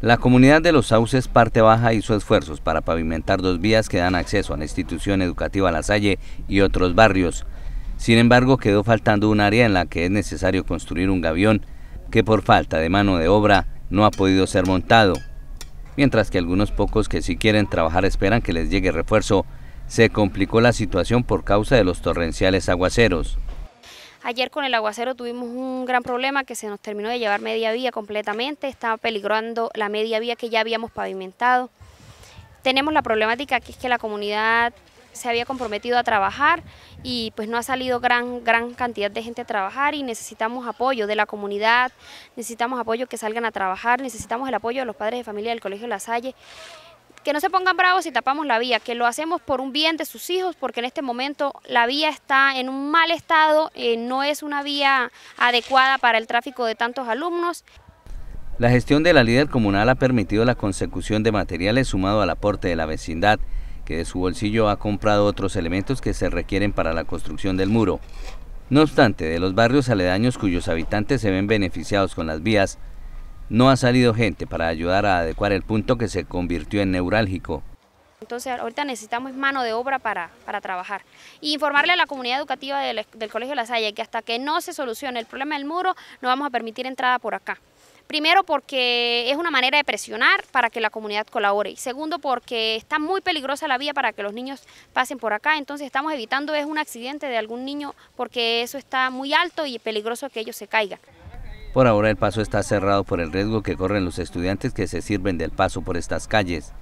La comunidad de Los Sauces Parte Baja hizo esfuerzos para pavimentar dos vías que dan acceso a la institución educativa La Salle y otros barrios. Sin embargo, quedó faltando un área en la que es necesario construir un gavión que por falta de mano de obra no ha podido ser montado. Mientras que algunos pocos que sí quieren trabajar esperan que les llegue refuerzo, se complicó la situación por causa de los torrenciales aguaceros. Ayer con el aguacero tuvimos un gran problema que se nos terminó de llevar media vía completamente, estaba peligrando la media vía que ya habíamos pavimentado. Tenemos la problemática que es que la comunidad se había comprometido a trabajar y pues no ha salido gran, gran cantidad de gente a trabajar y necesitamos apoyo de la comunidad, necesitamos apoyo que salgan a trabajar, necesitamos el apoyo de los padres de familia del Colegio La Salle que no se pongan bravos si tapamos la vía, que lo hacemos por un bien de sus hijos, porque en este momento la vía está en un mal estado, eh, no es una vía adecuada para el tráfico de tantos alumnos. La gestión de la líder comunal ha permitido la consecución de materiales sumado al aporte de la vecindad, que de su bolsillo ha comprado otros elementos que se requieren para la construcción del muro. No obstante, de los barrios aledaños cuyos habitantes se ven beneficiados con las vías, no ha salido gente para ayudar a adecuar el punto que se convirtió en neurálgico. Entonces ahorita necesitamos mano de obra para, trabajar. Y informarle a la comunidad educativa del, del Colegio La Salle que hasta que no se solucione el problema del muro, no vamos a permitir entrada por acá. Primero porque es una manera de presionar para que la comunidad colabore. Y segundo porque está muy peligrosa la vía para que los niños pasen por acá. Entonces estamos evitando es un accidente de algún niño porque eso está muy alto y peligroso que ellos se caigan. Por ahora el paso está cerrado por el riesgo que corren los estudiantes que se sirven del paso por estas calles.